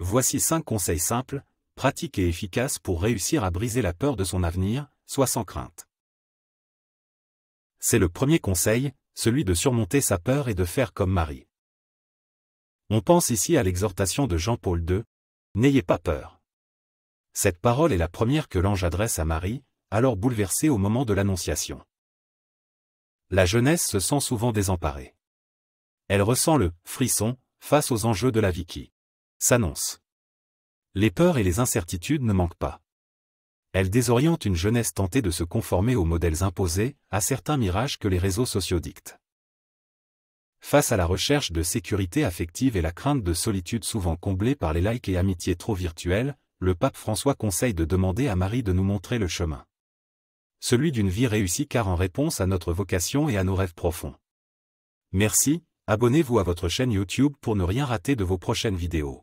Voici cinq conseils simples, pratiques et efficaces pour réussir à briser la peur de son avenir, soit sans crainte. C'est le premier conseil, celui de surmonter sa peur et de faire comme Marie. On pense ici à l'exhortation de Jean-Paul II, N'ayez pas peur. Cette parole est la première que l'ange adresse à Marie, alors bouleversée au moment de l'Annonciation. La jeunesse se sent souvent désemparée. Elle ressent le frisson face aux enjeux de la vie qui s'annonce. Les peurs et les incertitudes ne manquent pas. Elles désorientent une jeunesse tentée de se conformer aux modèles imposés, à certains mirages que les réseaux sociaux dictent. Face à la recherche de sécurité affective et la crainte de solitude souvent comblée par les likes et amitiés trop virtuelles, le pape François conseille de demander à Marie de nous montrer le chemin. Celui d'une vie réussie car en réponse à notre vocation et à nos rêves profonds. Merci, abonnez-vous à votre chaîne YouTube pour ne rien rater de vos prochaines vidéos.